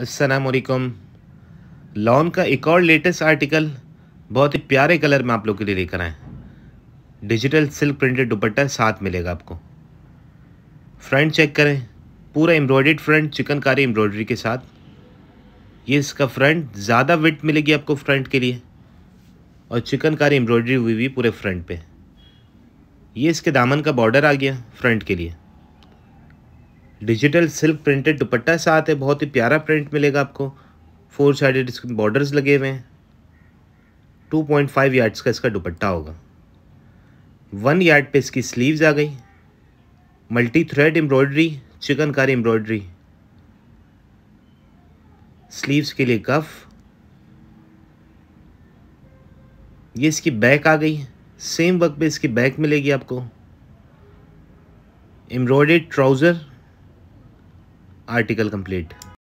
असलकुम लॉन का एक और लेटेस्ट आर्टिकल बहुत ही प्यारे कलर में आप लोग के लिए लेकर आए डिजिटल सिल्क प्रिंटेड दुपट्टा साथ मिलेगा आपको फ्रंट चेक करें पूरा एम्ब्रॉयड फ्रंट चिकनकारी एम्ब्रॉयडरी के साथ ये इसका फ्रंट ज़्यादा विट मिलेगी आपको फ्रंट के लिए और चिकनकारी एम्ब्रॉयडरी हुई हुई पूरे फ्रंट पे ये इसके दामन का बॉर्डर आ गया फ्रंट के लिए डिजिटल सिल्क प्रिंटेड दुपट्टा साथ है बहुत ही प्यारा प्रिंट मिलेगा आपको फोर साइडेड इसके बॉर्डर्स लगे हुए हैं टू पॉइंट फाइव यार्ड्स का इसका दुपट्टा होगा वन यार्ड पे इसकी स्लीव्स आ गई multi thread embroidery chikankari embroidery sleeves के लिए कफ ये इसकी बैक आ गई सेम वक्त पे इसकी बैक मिलेगी आपको एम्ब्रॉयडेड ट्राउज़र article complete